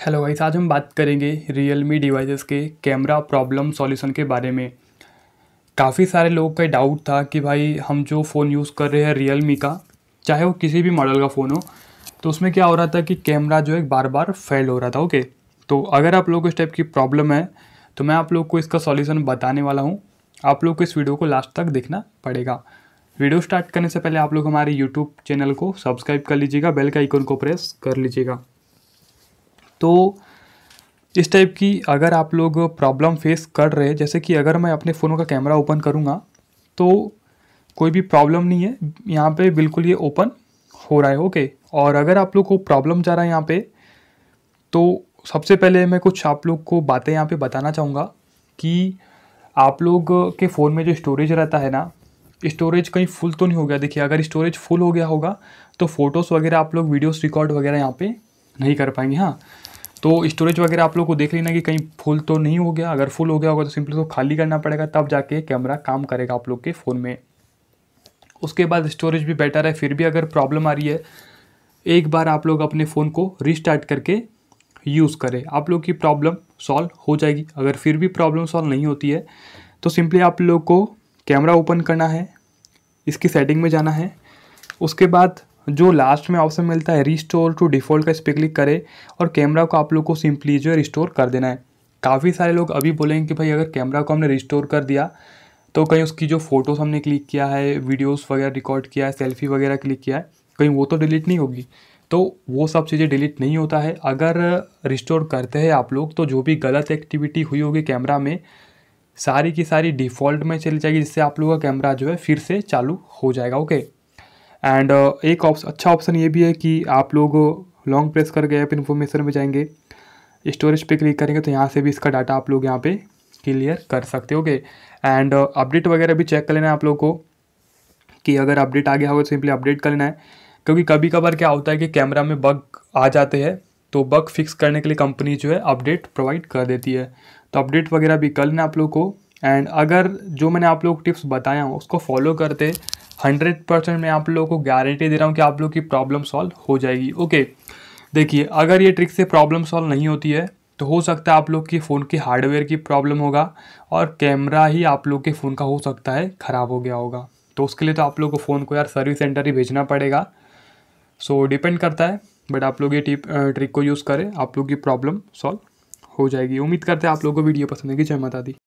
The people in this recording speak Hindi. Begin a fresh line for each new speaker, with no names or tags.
हेलो गाइस आज हम बात करेंगे रियल मी डिवाइसेस के कैमरा प्रॉब्लम सॉल्यूशन के बारे में काफ़ी सारे लोगों का डाउट था कि भाई हम जो फ़ोन यूज़ कर रहे हैं रियल मी का चाहे वो किसी भी मॉडल का फ़ोन हो तो उसमें क्या हो रहा था कि कैमरा जो है बार बार फेल हो रहा था ओके तो अगर आप लोगों को इस टाइप की प्रॉब्लम है तो मैं आप लोग को इसका सॉल्यूशन बताने वाला हूँ आप लोग को इस वीडियो को लास्ट तक देखना पड़ेगा वीडियो स्टार्ट करने से पहले आप लोग हमारे यूट्यूब चैनल को सब्सक्राइब कर लीजिएगा बेल का आइकन को प्रेस कर लीजिएगा तो इस टाइप की अगर आप लोग प्रॉब्लम फेस कर रहे हैं जैसे कि अगर मैं अपने फ़ोन का कैमरा ओपन करूँगा तो कोई भी प्रॉब्लम नहीं है यहाँ पे बिल्कुल ये ओपन हो रहा है ओके और अगर आप लोग को प्रॉब्लम जा रहा है यहाँ पे तो सबसे पहले मैं कुछ आप लोग को बातें यहाँ पे बताना चाहूँगा कि आप लोग के फ़ोन में जो स्टोरेज रहता है ना स्टोरेज कहीं फुल तो नहीं हो गया देखिए अगर स्टोरेज फुल हो गया होगा तो फ़ोटोज़ वगैरह आप लोग वीडियोस रिकॉर्ड वगैरह यहाँ पे नहीं कर पाएंगे हाँ तो स्टोरेज वगैरह आप लोग को देख लेना कि कहीं फुल तो नहीं हो गया अगर फुल हो गया होगा तो सिंपली उसको तो खाली करना पड़ेगा तब जाके कैमरा काम करेगा आप लोग के फ़ोन में उसके बाद स्टोरेज भी बेटर है फिर भी अगर प्रॉब्लम आ रही है एक बार आप लोग अपने फ़ोन को रिस्टार्ट करके यूज़ करें आप लोग की प्रॉब्लम सॉल्व हो जाएगी अगर फिर भी प्रॉब्लम सॉल्व नहीं होती है तो सिंपली आप लोग को कैमरा ओपन करना है इसकी सेटिंग में जाना है उसके बाद जो लास्ट में ऑप्शन मिलता है रिस्टोर टू डिफ़ॉल्ट का इस पर क्लिक करें और कैमरा को आप लोग को सिंपली जो है रिस्टोर कर देना है काफ़ी सारे लोग अभी बोलेंगे कि भाई अगर कैमरा को हमने रिस्टोर कर दिया तो कहीं उसकी जो फ़ोटोज़ हमने क्लिक किया है वीडियोस वगैरह रिकॉर्ड किया है सेल्फी वगैरह क्लिक किया है कहीं वो तो डिलीट नहीं होगी तो वो सब चीज़ें डिलीट नहीं होता है अगर रिस्टोर करते हैं आप लोग तो जो भी गलत एक्टिविटी हुई होगी कैमरा में सारी की सारी डिफ़ॉल्ट में चली जाएगी जिससे आप लोगों का कैमरा जो है फिर से चालू हो जाएगा ओके एंड uh, एक ऑप्शन अच्छा ऑप्शन ये भी है कि आप लोग लॉन्ग प्रेस करके ऐप इन्फॉर्मेशन में जाएंगे स्टोरेज पे क्लिक करेंगे तो यहाँ से भी इसका डाटा आप लोग यहाँ पे क्लियर कर सकते होगे एंड अपडेट वगैरह भी चेक कर लेना है आप लोग को कि अगर अपडेट आ गया होगा तो सिंपली अपडेट कर लेना है क्योंकि कभी कभार क्या होता है कि कैमरा में बग आ जाते हैं तो बग फिक्स करने के लिए कंपनी जो है अपडेट प्रोवाइड कर देती है तो अपडेट वगैरह भी कर लेना आप लोग को एंड अगर जो मैंने आप लोग टिप्स बताया हूँ उसको फॉलो करते हंड्रेड परसेंट मैं आप लोगों को गारंटी दे रहा हूँ कि आप लोग की प्रॉब्लम सॉल्व हो जाएगी ओके देखिए अगर ये ट्रिक से प्रॉब्लम सॉल्व नहीं होती है तो हो सकता है आप लोग के फ़ोन के हार्डवेयर की प्रॉब्लम होगा और कैमरा ही आप लोग के फ़ोन का हो सकता है ख़राब हो गया होगा तो उसके लिए तो आप लोग को फ़ोन को यार सर्विस सेंटर ही भेजना पड़ेगा सो डिपेंड करता है बट आप लोग ये टिप ट्रिक को यूज़ करें आप लोग की प्रॉब्लम सॉल्व हो जाएगी उम्मीद करते हैं आप लोगों को वीडियो पसंद है कि जय माता दी